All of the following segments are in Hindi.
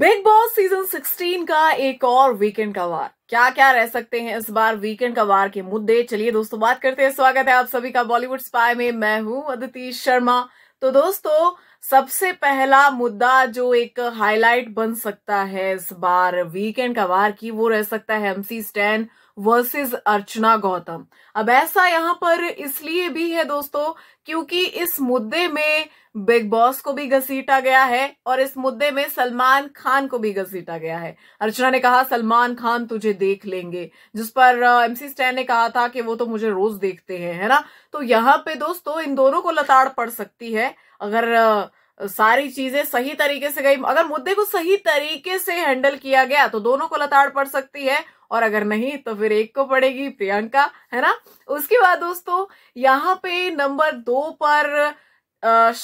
बिग बॉस सीजन 16 का एक और वीकेंड का वार क्या क्या रह सकते हैं इस बार वीकेंड का वार के मुद्दे चलिए दोस्तों बात करते हैं स्वागत है आप सभी का बॉलीवुड स्पाई में मैं हूं अदिति शर्मा तो दोस्तों सबसे पहला मुद्दा जो एक हाईलाइट बन सकता है इस बार वीकेंड का वार की वो रह सकता है एमसी स्टैन वर्सेस अर्चना गौतम अब ऐसा यहां पर इसलिए भी है दोस्तों क्योंकि इस मुद्दे में बिग बॉस को भी घसीटा गया है और इस मुद्दे में सलमान खान को भी घसीटा गया है अर्चना ने कहा सलमान खान तुझे देख लेंगे जिस पर एमसी स्टैन ने कहा था कि वो तो मुझे रोज देखते हैं है ना तो यहां पे दोस्तों इन दोनों को लताड़ पड़ सकती है अगर uh, सारी चीजें सही तरीके से गई अगर मुद्दे को सही तरीके से हैंडल किया गया तो दोनों को लताड़ पड़ सकती है और अगर नहीं तो फिर एक को पड़ेगी प्रियंका है ना उसके बाद दोस्तों यहाँ पे नंबर दो पर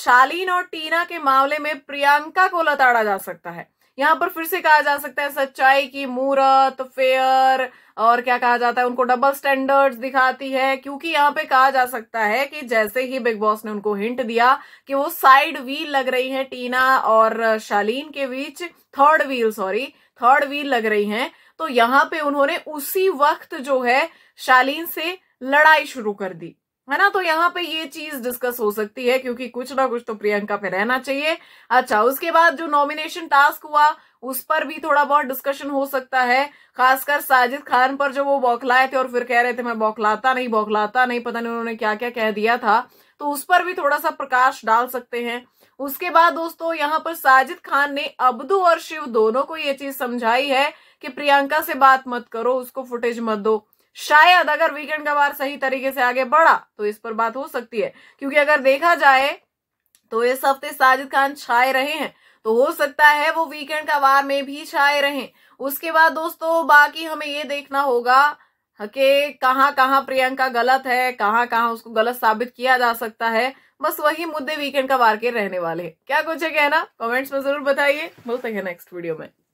शालीन और टीना के मामले में प्रियंका को लताड़ा जा सकता है यहाँ पर फिर से कहा जा सकता है सच्चाई की मूर्त फेयर और क्या कहा जाता है उनको डबल स्टैंडर्ड्स दिखाती है क्योंकि यहाँ पे कहा जा सकता है कि जैसे ही बिग बॉस ने उनको हिंट दिया कि वो साइड व्हील लग रही है टीना और शालीन के बीच third wheel sorry third wheel लग रही है तो यहाँ पे उन्होंने उसी वक्त जो है शालीन से लड़ाई शुरू कर दी है ना तो यहाँ पे ये चीज डिस्कस हो सकती है क्योंकि कुछ ना कुछ तो प्रियंका पे रहना चाहिए अच्छा उसके बाद जो नॉमिनेशन टास्क हुआ उस पर भी थोड़ा बहुत डिस्कशन हो सकता है खासकर साजिद खान पर जो वो बौखलाए थे और फिर कह रहे थे मैं बौखलाता नहीं बौखलाता नहीं पता नहीं उन्होंने क्या क्या कह दिया था तो उस पर भी थोड़ा सा प्रकाश डाल सकते हैं उसके बाद दोस्तों यहाँ पर साजिद खान ने अब्दू और शिव दोनों को ये चीज समझाई है कि प्रियंका से बात मत करो उसको फुटेज मत दो शायद अगर वीकेंड का बार सही तरीके से आगे बढ़ा तो इस पर बात हो सकती है क्योंकि अगर देखा जाए तो इस हफ्ते साजिद खान छाए रहे हैं तो हो सकता है वो वीकेंड का वार में भी छाए रहे उसके बाद दोस्तों बाकी हमें ये देखना होगा कि कहाँ कहाँ प्रियंका गलत है कहाँ कहाँ उसको गलत साबित किया जा सकता है बस वही मुद्दे वीकेंड का वार के रहने वाले क्या कुछ है कहना कमेंट्स में जरूर बताइए मिलते हैं नेक्स्ट वीडियो में